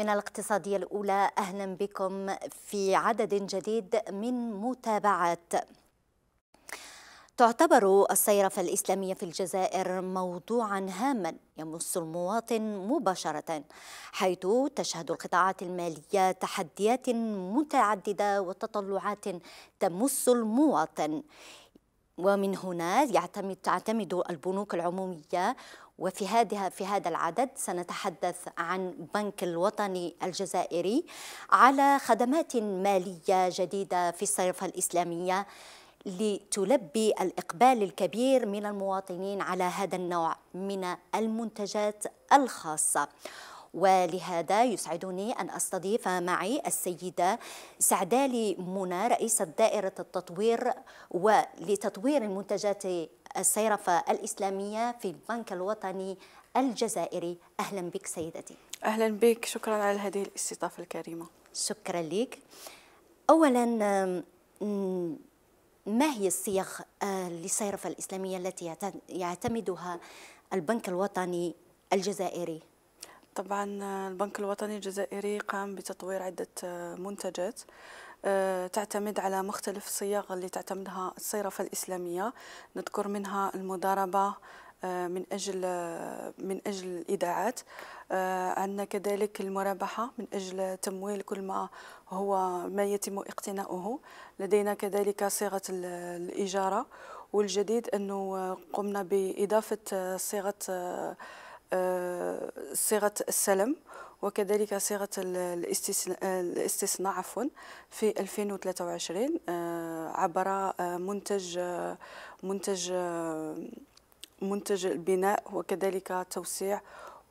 من الاقتصادية الأولى أهلا بكم في عدد جديد من متابعات تعتبر الصيرفة الإسلامية في الجزائر موضوعا هاما يمس المواطن مباشرة حيث تشهد القطاعات المالية تحديات متعددة وتطلعات تمس المواطن ومن هنا يعتمد تعتمد البنوك العمومية وفي هذه في هذا العدد سنتحدث عن بنك الوطني الجزائري على خدمات ماليه جديده في الصرف الاسلاميه لتلبي الإقبال الكبير من المواطنين على هذا النوع من المنتجات الخاصة ولهذا يسعدني أن أستضيف معي السيدة سعدالي منى رئيسة دائرة التطوير ولتطوير المنتجات الصيرفة الإسلامية في البنك الوطني الجزائري أهلا بك سيدتي أهلا بك شكرا على هذه الاستضافة الكريمة شكرا لك أولا ما هي الصيغ آه، للصيرفة الإسلامية التي يعتمدها البنك الوطني الجزائري؟ طبعا آه، البنك الوطني الجزائري قام بتطوير عدة آه، منتجات آه، تعتمد على مختلف الصياغ اللي تعتمدها الصيرفة الإسلامية نذكر منها المضاربة آه، من أجل آه، من أجل الإيداعات عندنا كذلك المرابحة من أجل تمويل كل ما هو ما يتم اقتناؤه لدينا كذلك صيغة الإجارة والجديد أنه قمنا بإضافة صيغة صيغة السلم وكذلك صيغه الاستثناء عفوا في 2023 آه، عبر آه، منتج آه، منتج منتج البناء وكذلك توسيع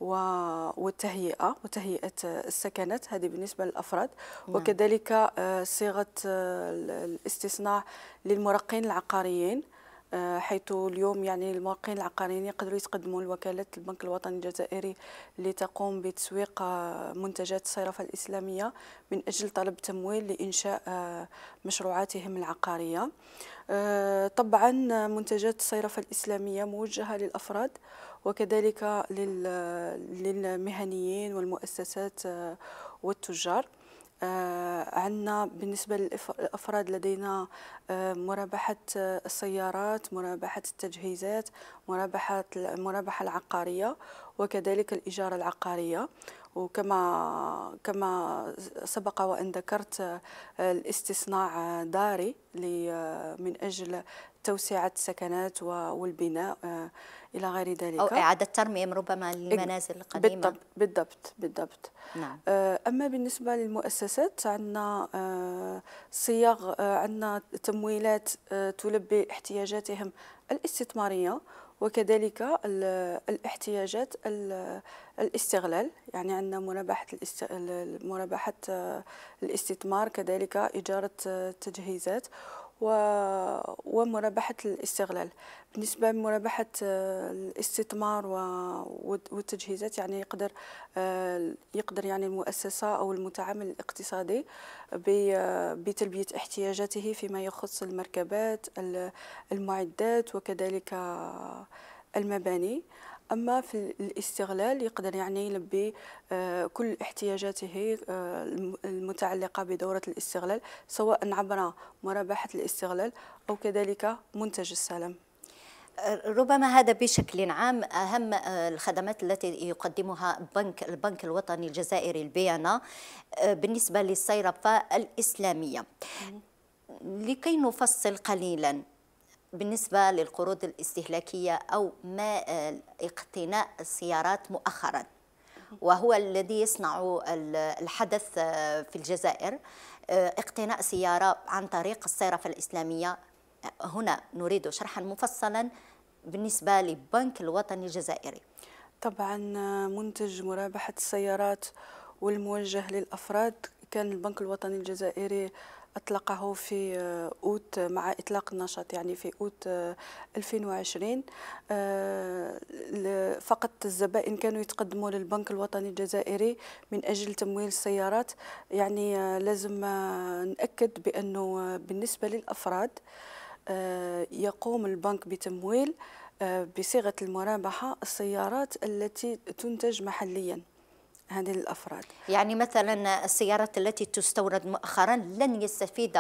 والتهيئه وتهيئه السكنات هذه بالنسبه للافراد نعم. وكذلك صيغه الاستثناء للمرقين العقاريين آه، حيث اليوم يعني المواقعين العقاريين يقدروا يتقدموا لوكالة البنك الوطني الجزائري لتقوم بتسويق آه، منتجات الصرافة الإسلامية من أجل طلب تمويل لإنشاء آه، مشروعاتهم العقارية طبعا منتجات الصرافة الإسلامية موجهة للأفراد وكذلك للمهنيين والمؤسسات والتجار آه، عندنا بالنسبة للأفراد لدينا آه، مرابحة آه، السيارات مرابحة التجهيزات مرابحة المرابحة العقارية وكذلك الإجارة العقارية وكما كما سبق وان ذكرت آه، الاستصناع آه، داري آه، من اجل توسعه السكنات والبناء الى غير ذلك او اعاده ترميم ربما للمنازل القديمه بالضبط بالضبط بالضبط نعم. اما بالنسبه للمؤسسات عندنا صيغ عندنا تمويلات تلبي احتياجاتهم الاستثماريه وكذلك الاحتياجات الاستغلال يعني عندنا مرابحة مرابحة الاستثمار كذلك إجارة التجهيزات ومرابحة الاستغلال بالنسبة لمرابحة آه، الاستثمار والتجهيزات يعني يقدر آه، يقدر يعني المؤسسة أو المتعامل الاقتصادي آه، بتلبية احتياجاته فيما يخص المركبات المعدات وكذلك المباني اما في الاستغلال يقدر يعني يلبي آه، كل احتياجاته آه، المتعلقه بدوره الاستغلال سواء عبر مرابحه الاستغلال او كذلك منتج السلام ربما هذا بشكل عام أهم آه، الخدمات التي يقدمها بنك البنك الوطني الجزائري البيانا بالنسبة للصيرفة الإسلامية لكي نفصل قليلا بالنسبة للقروض الاستهلاكية أو ما آه، اقتناء السيارات مؤخرا وهو الذي يصنع الحدث آه، في الجزائر آه، اقتناء سيارة عن طريق الصرف الإسلامية هنا نريد شرحا مفصلا بالنسبة للبنك الوطني الجزائري طبعا منتج مرابحة السيارات والموجه للأفراد كان البنك الوطني الجزائري أطلقه في آه، أوت آه، مع إطلاق النشاط يعني في أوت 2020 آه، فقط الزبائن كانوا يتقدموا للبنك الوطني الجزائري من أجل تمويل السيارات يعني لازم نأكد بأنه بالنسبة للأفراد يقوم البنك بتمويل بصيغة المرابحة السيارات التي تنتج محلياً هذه الافراد يعني مثلا السيارات التي تستورد مؤخرا لن يستفيد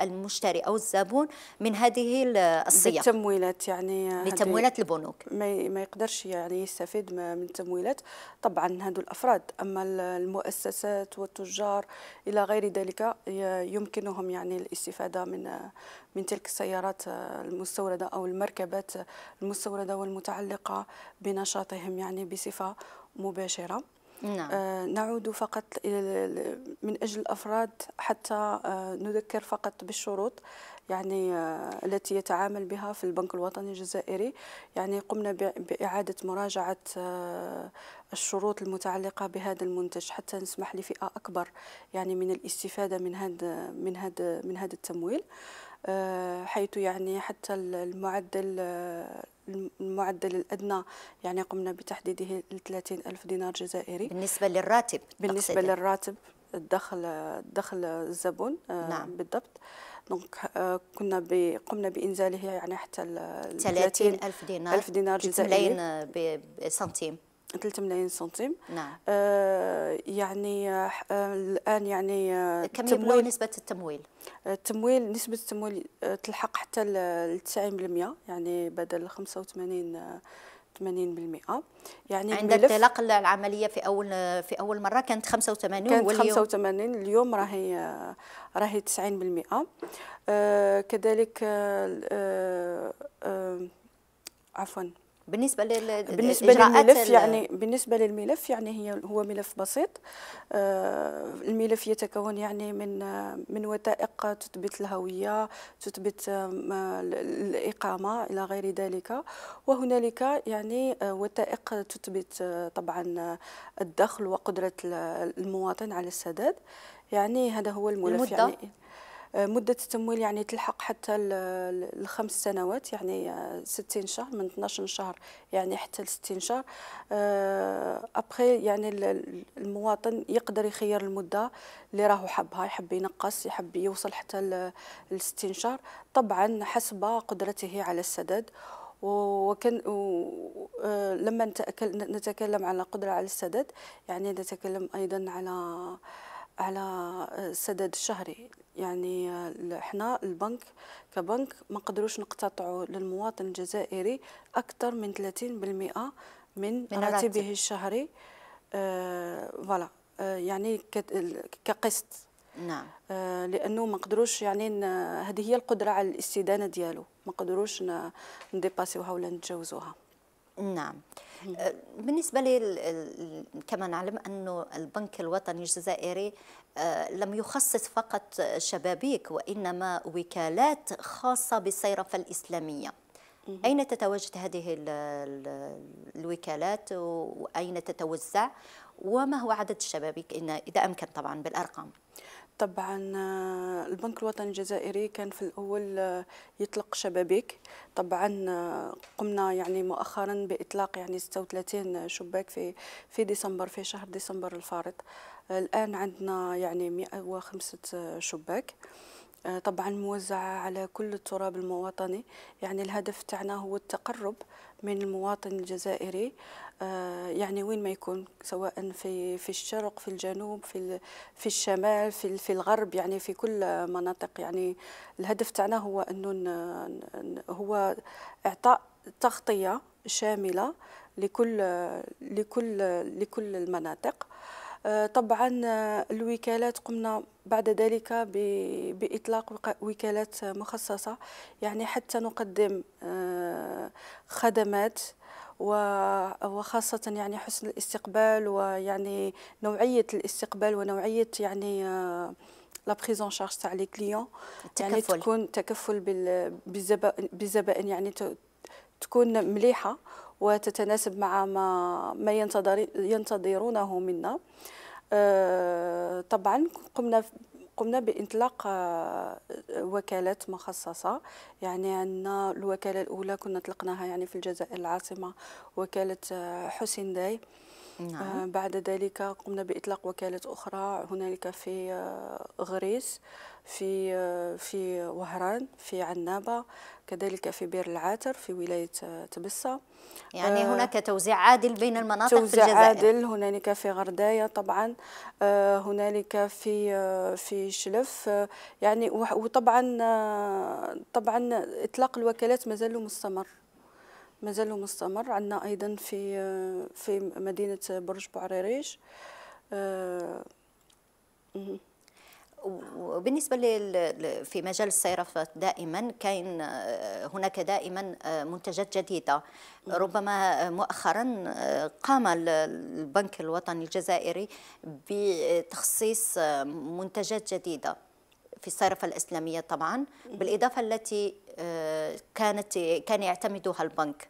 المشتري او الزبون من هذه الصيغ بالتمويلات يعني بتمويلات البنوك ما يقدرش يعني يستفيد من التمويلات طبعا هذو الافراد اما المؤسسات والتجار الى غير ذلك يمكنهم يعني الاستفاده من من تلك السيارات المستورده او المركبات المستورده والمتعلقه بنشاطهم يعني بصفه مباشره نعم. آه نعود فقط من أجل الأفراد حتى آه نذكر فقط بالشروط يعني آه التي يتعامل بها في البنك الوطني الجزائري يعني قمنا بإعادة مراجعة آه، الشروط المتعلقة بهذا المنتج حتى نسمح لفئة أكبر يعني من الاستفادة من هذا من هذا من هذا التمويل آه، حيث يعني حتى المعدل آه، المعدل الأدنى يعني قمنا بتحديده ل 30 ألف دينار جزائري بالنسبة للراتب بالنسبة أقصد. للراتب الدخل دخل الزبون آه، نعم. بالضبط دونك آه، كنا ب... قمنا بانزاله يعني حتى 30 الف دينار الف دينار جزائري سنتيم 3 ملايين سنتيم نعم آه يعني آه الان يعني آه كم يبلغ نسبه التمويل التمويل آه، نسبه التمويل آه، تلحق حتى ل 90% يعني بدل 85 80% آه، يعني عند انطلاق العمليه في اول في اول مره كانت 85 كانت واليوم 85 اليوم راهي راهي 90% آه كذلك آه آه عفوا بالنسبه لل بالنسبه للملف يعني بالنسبه للملف يعني هي هو ملف بسيط آه الملف يتكون يعني من آه، من وثائق تثبت الهويه تثبت آه، الاقامه الى غير ذلك وهنالك يعني آه، وثائق تثبت طبعا الدخل وقدره المواطن على السداد يعني هذا هو الملف المدة. يعني مدة التمويل يعني تلحق حتى الخمس سنوات يعني 60 آه، شهر من 12 شهر يعني حتى ل 60 شهر ابخي آه، يعني المواطن يقدر يخير المدة اللي راهو حبها يحب ينقص يحب يوصل حتى ل 60 شهر طبعا حسب قدرته على السداد وكان آه، لما نتكلم على قدرة على السداد يعني نتكلم أيضا على على السداد آه، الشهري يعني آه، احنا البنك كبنك ما نقدروش نقتطعوا للمواطن الجزائري اكثر من 30% من, من راتبه الشهري آه، فوالا آه آه يعني كقسط نعم آه لانه ما نقدروش يعني هذه هي القدره على الاستدانه ديالو ما نقدروش نديباسيوها ولا نتجاوزوها نعم أه، بالنسبه لي كما نعلم انه البنك الوطني الجزائري أه، لم يخصص فقط شبابيك وانما وكالات خاصه بالصيرفه الاسلاميه أين تتواجد هذه الوكالات وأين تتوزع وما هو عدد الشبابيك إذا أمكن طبعا بالأرقام طبعا البنك الوطني الجزائري كان في الاول يطلق شبابيك طبعا قمنا يعني مؤخرا باطلاق يعني 36 شباك في في ديسمبر في شهر ديسمبر الفارط الان عندنا يعني 105 شباك آه، طبعا موزعة على كل التراب المواطني يعني الهدف تاعنا هو التقرب من المواطن الجزائري آه، يعني وين ما يكون سواء في في الشرق في الجنوب في في الشمال في في الغرب يعني في كل مناطق يعني الهدف تاعنا هو انه هو اعطاء تغطيه شامله لكل لكل لكل المناطق طبعا الوكالات قمنا بعد ذلك بإطلاق وكالات مخصصة يعني حتى نقدم آه، خدمات وخاصة يعني حسن الاستقبال ويعني نوعية الاستقبال ونوعية يعني لا بريزون شارج تاع لي كليون يعني تكون تكفل بالزبائن يعني تكون مليحه وتتناسب مع ما, ما ينتظر ينتظرونه منا آه، طبعا قمنا قمنا بإنطلاق آه، وكالات مخصصة يعني عندنا الوكالة الأولى كنا طلقناها يعني في الجزائر العاصمة وكالة آه، حسين داي نعم. بعد ذلك قمنا بإطلاق وكالة أخرى هنالك في غريس في آه، في وهران في عنابه كذلك في بير العاتر في ولايه آه، تبسه يعني آه هناك توزيع عادل بين المناطق توزيع في الجزائر عادل هنالك في غردايه طبعا آه هنالك في آه في شلف آه يعني وطبعا آه طبعا اطلاق الوكالات مازال مستمر مازال مستمر عندنا ايضا في آه، في مدينه برج بوعريريش آه وبالنسبة في مجال الصرافات دائما كاين آه، هناك دائما آه، منتجات جديدة ربما آه، مؤخرا قام البنك الوطني الجزائري بتخصيص منتجات جديدة في الصرافة الإسلامية طبعا بالإضافة التي كانت كان يعتمدها البنك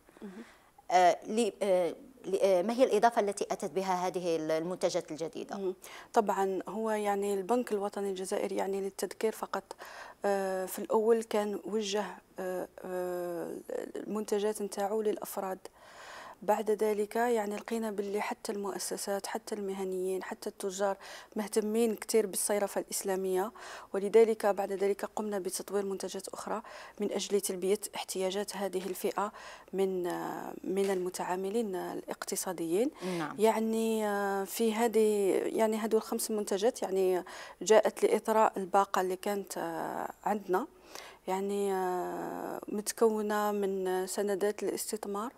آه، ما هي الإضافة التي أتت بها هذه المنتجات الجديدة؟ طبعا هو يعني البنك الوطني الجزائري يعني للتذكير فقط آه، في الأول كان وجه آه، المنتجات نتاعو للأفراد بعد ذلك يعني لقينا باللي حتى المؤسسات حتى المهنيين حتى التجار مهتمين كثير بالصيرفة الإسلامية ولذلك بعد ذلك قمنا بتطوير منتجات أخرى من أجل تلبية احتياجات هذه الفئة من من المتعاملين الاقتصاديين نعم. يعني آه، في هذه يعني هذو الخمس منتجات يعني جاءت لإطراء الباقة اللي كانت آه، عندنا يعني آه، متكونه من سندات الاستثمار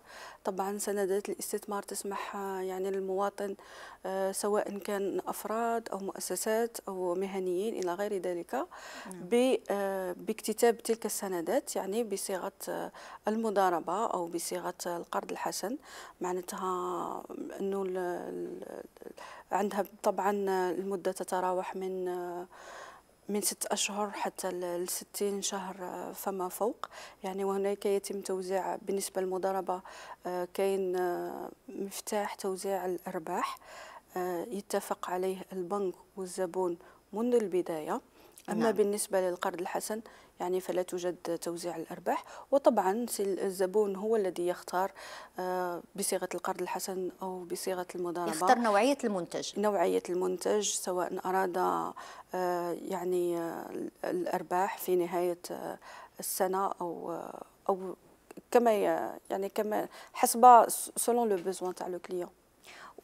طبعا سندات الاستثمار تسمح آه، يعني للمواطن آه، سواء كان افراد او مؤسسات او مهنيين الى غير ذلك نعم. باكتتاب تلك السندات يعني بصيغه المضاربه او بصيغه القرض الحسن معناتها انه عندها طبعا المده تتراوح من من ست أشهر حتى لستين شهر آه، فما فوق يعني وهناك يتم توزيع بالنسبة للمضاربة آه، كاين آه، مفتاح توزيع الأرباح يتفق عليه البنك والزبون منذ البداية أما نعم. بالنسبة للقرض الحسن يعني فلا توجد توزيع الأرباح وطبعا الزبون هو الذي يختار آه، بصيغة القرض الحسن أو بصيغة المضاربة يختار نوعية المنتج نوعية المنتج سواء أراد آه، يعني آه، الأرباح في نهاية السنة أو أو كما يعني كما حسب سولون لو بيزوان تاع لو كليون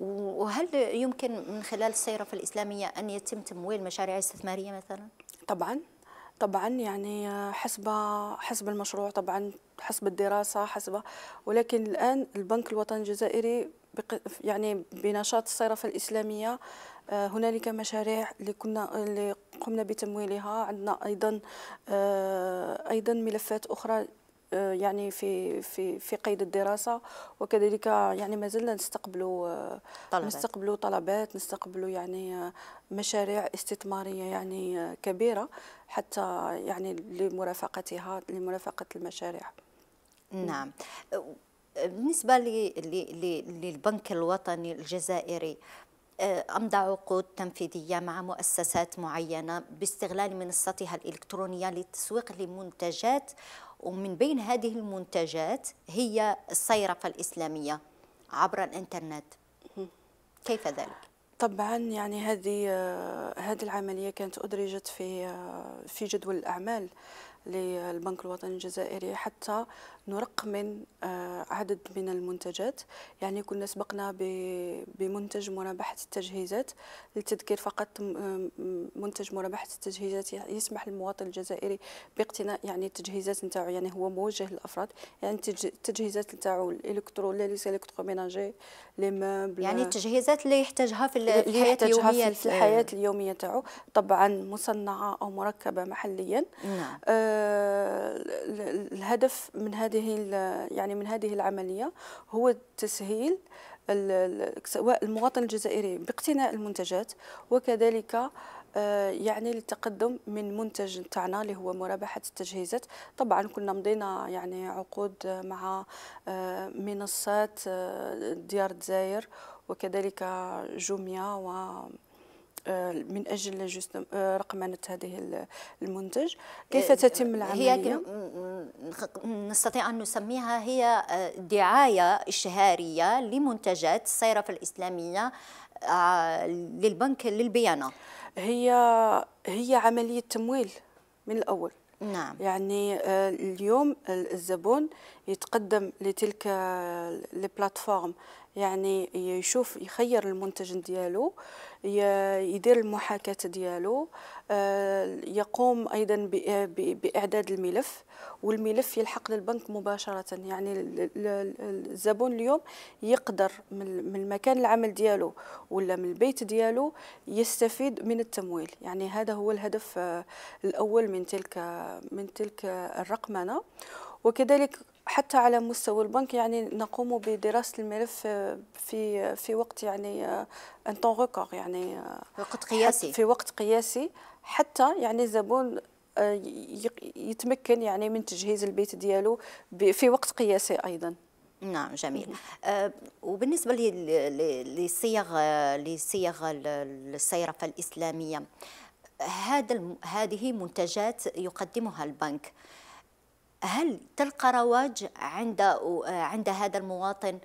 وهل يمكن من خلال السيرة الإسلامية أن يتم تمويل مشاريع استثمارية مثلا؟ طبعا طبعا يعني حسب حسب المشروع طبعا حسب الدراسة حسب ولكن الآن البنك الوطني الجزائري يعني بنشاط الصرافة الإسلامية آه، هنالك مشاريع اللي كنا اللي قمنا بتمويلها عندنا أيضا آه، أيضا ملفات أخرى آه، يعني في في في قيد الدراسه وكذلك يعني ما زلنا نستقبلوا آه، طلبات. نستقبلوا طلبات نستقبلوا يعني آه، مشاريع استثماريه يعني كبيره حتى يعني لمرافقتها لمرافقه المشاريع نعم, نعم. بالنسبه للبنك الوطني الجزائري أمضى عقود تنفيذية مع مؤسسات معينة باستغلال منصتها الإلكترونية للتسويق لمنتجات ومن بين هذه المنتجات هي الصيرفة الإسلامية عبر الإنترنت كيف ذلك؟ طبعا يعني هذه آه، هذه العمليه كانت ادرجت في آه، في جدول الاعمال للبنك الوطني الجزائري حتى نرقمن آه، عدد من المنتجات يعني كنا سبقنا بمنتج مرابحة التجهيزات للتذكير فقط منتج مرابحة التجهيزات يسمح للمواطن الجزائري باقتناء يعني التجهيزات نتاعو يعني هو موجه للأفراد يعني التجهيزات نتاعو الإلكترو ليس إلكترو ميناجي لي يعني التجهيزات اللي يحتاجها في الحياه اليوميه في إيه. الحياه اليوميه تاعو طبعا مصنعه او مركبه محليا نعم. آه الهدف من هذه يعني من هذه العمليه هو تسهيل سواء المواطن الجزائري باقتناء المنتجات وكذلك آه، يعني للتقدم من منتج تاعنا اللي هو مرابحه التجهيزات طبعا كنا مضينا يعني عقود مع آه، منصات آه، ديار الجزائر وكذلك جوميا و آه، من اجل آه، رقمنه هذه المنتج كيف آه، تتم العمليه هي نستطيع ان نسميها هي دعايه اشهاريه لمنتجات الصيرفه الاسلاميه للبنك للبيانه هي هي عمليه تمويل من الاول نعم. يعني اليوم الزبون يتقدم لتلك البلاتفورم يعني يشوف يخير المنتج ديالو يدير المحاكاة ديالو آه، يقوم أيضا بإعداد الملف والملف يلحق للبنك مباشرة يعني الزبون اليوم يقدر من مكان العمل ديالو ولا من البيت ديالو يستفيد من التمويل يعني هذا هو الهدف آه، الأول من تلك من تلك الرقمنة وكذلك حتى على مستوى البنك يعني نقوم بدراسه الملف آه، في آه، في وقت يعني آه، ان طون ريكور يعني وقت قياسي في وقت قياسي حتى يعني الزبون يتمكن يعني من تجهيز البيت ديالو في وقت قياسي ايضا نعم جميل وبالنسبه للصيغ لصيغ الصيرفه الاسلاميه هذا هذه منتجات يقدمها البنك هل تلقى رواج عند عند هذا المواطن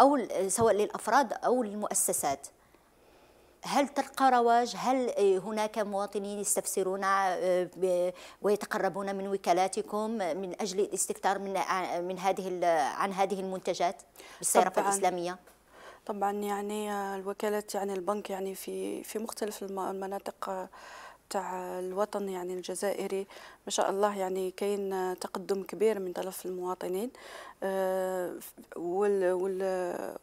او سواء للافراد او للمؤسسات هل تلقى رواج هل هناك مواطنين يستفسرون آه، ويتقربون من وكالاتكم من اجل الاستفسار من آه، من هذه عن هذه المنتجات بالصرافه الاسلاميه طبعا يعني آه، الوكالات يعني البنك يعني في في مختلف المناطق تاع الوطن يعني الجزائري ما شاء الله يعني كاين تقدم كبير من طرف المواطنين آه،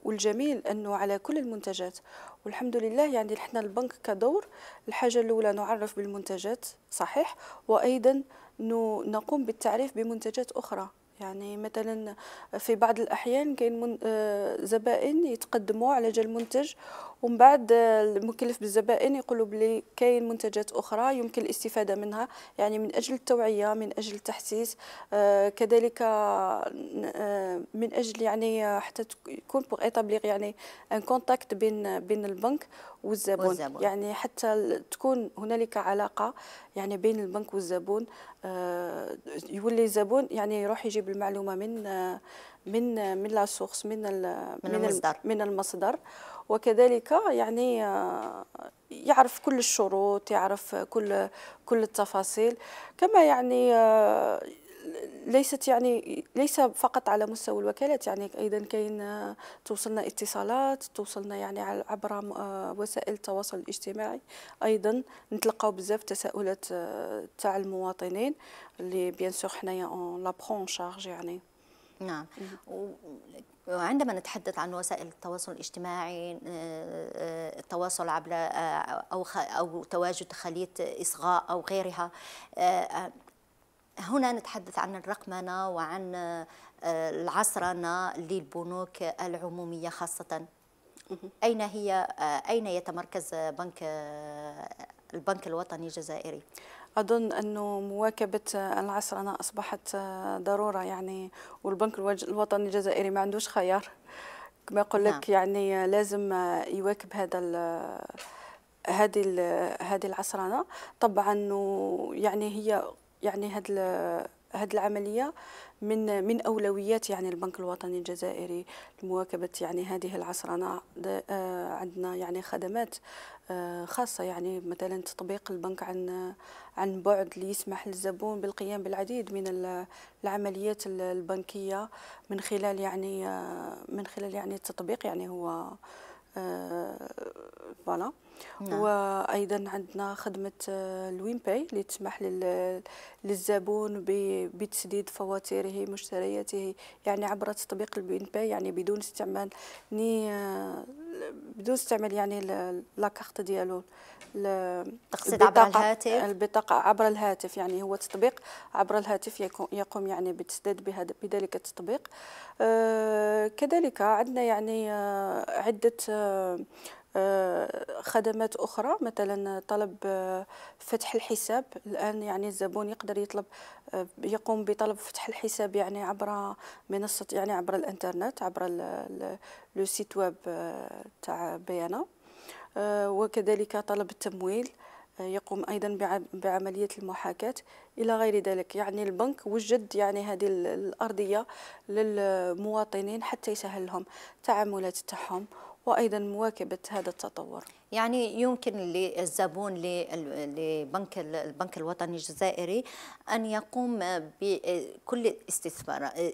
والجميل انه على كل المنتجات والحمد لله يعني احنا البنك كدور الحاجه الاولى نعرف بالمنتجات صحيح وايضا نقوم بالتعريف بمنتجات اخرى يعني مثلا في بعض الأحيان كاين آه، زبائن يتقدموا على جال منتج ومن بعد آه، المكلف بالزبائن يقولوا بلي كاين منتجات أخرى يمكن الاستفادة منها يعني من أجل التوعية من أجل التحسيس آه، كذلك من أجل يعني حتى يكون بوغ ايتابليغ يعني ان كونتاكت بين بين البنك والزبون, والزبون. يعني حتى تكون هنالك علاقة يعني بين البنك والزبون آه، يولي الزبون يعني يروح يجيب المعلومه من آه، آه، من من لا سورس من من المصدر من المصدر وكذلك يعني يعرف كل الشروط يعرف كل كل التفاصيل كما يعني ليست يعني ليس فقط على مستوى الوكالات يعني ايضا كاين آه، توصلنا اتصالات توصلنا يعني عبر آه، وسائل التواصل الاجتماعي ايضا نتلقاو بزاف تساؤلات آه، تاع المواطنين اللي بيان سور حنايا اون لا شارج يعني نعم وعندما نتحدث عن وسائل التواصل الاجتماعي التواصل عبر او او تواجد خليه اصغاء او غيرها هنا نتحدث عن الرقمنة وعن آه، العصرنة للبنوك العمومية خاصة أين هي آه، أين يتمركز بنك آه، البنك الوطني الجزائري؟ أظن أنه مواكبة العصرنة أصبحت ضرورة يعني والبنك الوطني الجزائري ما عندوش خيار كما يقول لك نعم. يعني لازم يواكب هذا هذه هذه العصرنه طبعا يعني هي يعني هاد هاد العمليه من من اولويات يعني البنك الوطني الجزائري لمواكبه يعني هذه العصرنه آه، عندنا يعني خدمات آه، خاصه يعني مثلا تطبيق البنك عن عن بعد ليسمح للزبون بالقيام بالعديد من العمليات البنكيه من خلال يعني آه، من خلال يعني التطبيق يعني هو فوالا نعم. وايضا عندنا خدمه آه، الوين باي اللي تسمح للزبون بتسديد فواتيره مشترياته يعني عبر تطبيق الوين باي يعني بدون استعمال ني آه، بدون استعمال يعني لاكارت ديالو تقصد عبر الهاتف البطاقه عبر الهاتف يعني هو تطبيق عبر الهاتف يقوم يعني بتسديد بذلك التطبيق آه، كذلك عندنا يعني عده خدمات اخرى مثلا طلب آه، فتح الحساب الان يعني الزبون يقدر يطلب آه، يقوم بطلب فتح الحساب يعني عبر منصه يعني عبر الانترنت عبر لو سيت ويب آه، تاع بيانا وكذلك طلب التمويل يقوم ايضا بعمليه المحاكاه الى غير ذلك يعني البنك وجد يعني هذه الارضيه للمواطنين حتى يسهل لهم التعاملات تاعهم وأيضا مواكبة هذا التطور يعني يمكن للزبون لبنك البنك الوطني الجزائري أن يقوم بكل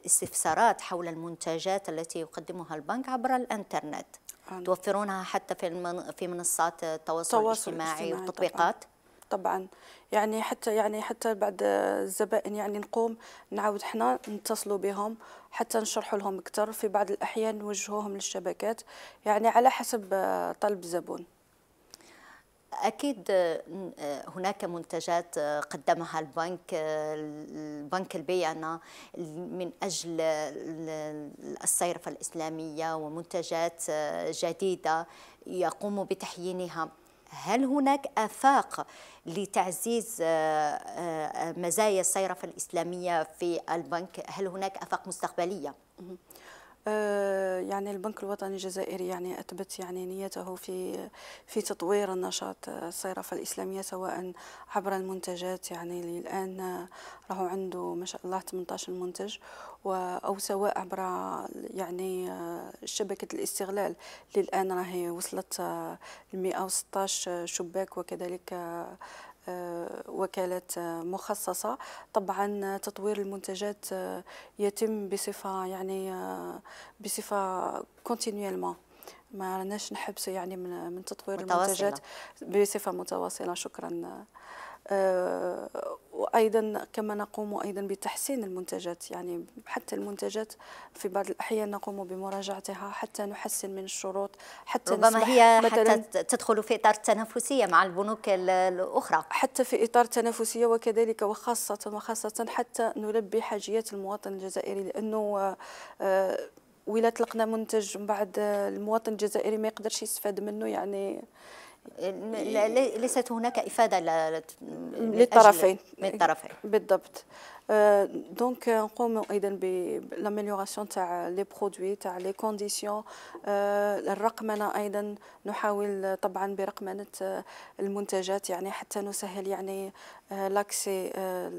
استفسارات حول المنتجات التي يقدمها البنك عبر الانترنت توفرونها حتى في في منصات التواصل الاجتماعي والتطبيقات طبعا يعني حتى يعني حتى بعد الزبائن يعني نقوم نعاود حنا نتصلوا بهم حتى نشرحوا لهم اكثر في بعض الاحيان نوجهوهم للشبكات يعني على حسب آه، طلب الزبون اكيد آه، آه، هناك منتجات قدمها البنك البنك البيانه من اجل الصيرفه الاسلاميه ومنتجات جديده يقوم بتحيينها هل هناك آفاق لتعزيز آه، آه، مزايا الصيرفة الإسلامية في البنك هل هناك آفاق مستقبلية؟ آه، يعني البنك الوطني الجزائري يعني اثبت يعني نيته في في تطوير النشاط آه، الصرافه الاسلاميه سواء عبر المنتجات يعني الان آه، راهو عنده ما شاء الله 18 منتج او سواء عبر يعني شبكه الاستغلال اللي الان راهي وصلت ل 116 شباك وكذلك آه، وكالات مخصصة طبعا تطوير المنتجات آه، يتم بصفة يعني آه، بصفة كونتينيوالمون ما رناش نحبسوا يعني من من تطوير متواصلة. المنتجات بصفه متواصله شكرا آه، وايضا كما نقوم ايضا بتحسين المنتجات يعني حتى المنتجات في بعض الاحيان نقوم بمراجعتها حتى نحسن من الشروط حتى ربما هي حتى تدخل في اطار التنافسيه مع البنوك الاخرى حتى في اطار التنافسيه وكذلك وخاصه وخاصه حتى نلبي حاجيات المواطن الجزائري لانه آه، وإلا طلقنا منتج من بعد آه، المواطن الجزائري ما يقدرش يستفاد منه يعني ليست هناك افاده للطرفين من الطرفين بالضبط دونك نقوم ايضا بلاميليوراسيون تاع لي برودوي تاع لي كونديسيون آه، الرقمنه ايضا نحاول طبعا برقمنه آه، المنتجات يعني حتى نسهل يعني آه، لاكسي آه،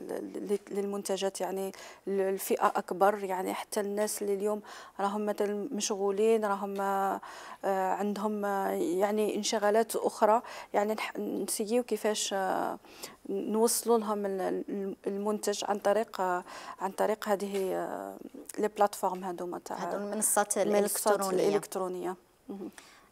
للمنتجات يعني الفئه اكبر يعني حتى الناس اللي اليوم راهم مثلا مشغولين راهم آه، عندهم يعني انشغالات اخرى يعني نسيو كيفاش نوصلوا لهم المنتج عن طريق عن طريق هذه لي بلاتفورم هذوما تاع هذو المنصات الالكترونيه, الإلكترونية.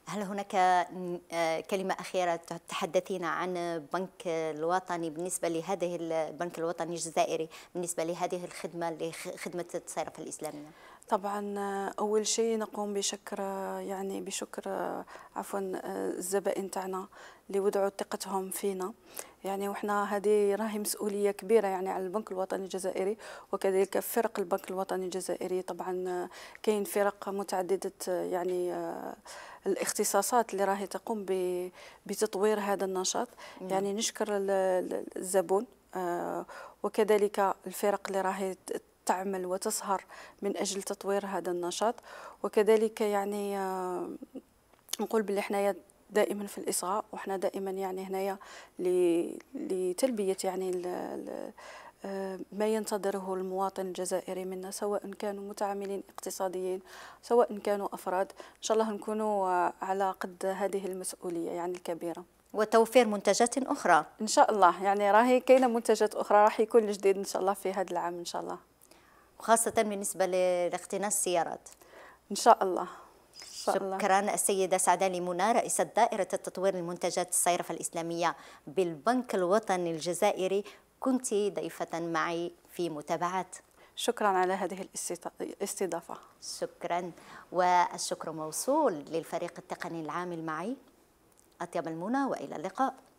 هل هناك آه، كلمة أخيرة تحدثين عن بنك الوطني بالنسبة لهذه البنك الوطني الجزائري بالنسبة لهذه الخدمة لخدمة التصرف الإسلامية؟ طبعا آه، اول شيء نقوم بشكر آه، يعني بشكر آه، عفوا الزبائن تاعنا اللي وضعوا ثقتهم فينا يعني وحنا هذه راهي مسؤوليه كبيره يعني على البنك الوطني الجزائري وكذلك فرق البنك الوطني الجزائري طبعا كاين فرق متعدده يعني الاختصاصات اللي راهي تقوم بتطوير هذا النشاط يعني نشكر الزبون وكذلك الفرق اللي راهي تعمل وتسهر من أجل تطوير هذا النشاط وكذلك يعني آه، نقول باللي حنايا دائما في الإصغاء وحنا دائما يعني هنايا لتلبية يعني آه، ما ينتظره المواطن الجزائري منا سواء كانوا متعاملين اقتصاديين سواء كانوا أفراد إن شاء الله نكونوا آه، على قد هذه المسؤولية يعني الكبيرة وتوفير منتجات أخرى إن شاء الله يعني راهي كاينة منتجات أخرى راح يكون الجديد إن شاء الله في هذا العام إن شاء الله وخاصة بالنسبة لاختناق السيارات إن شاء الله شكرا السيدة سعداء لمنى رئيسة دائرة التطوير لمنتجات الصيرفة الإسلامية بالبنك الوطني الجزائري كنت ضيفة معي في متابعة شكرا على هذه الاستضافة شكرا والشكر موصول للفريق التقني العامل معي أطيب المنى وإلى اللقاء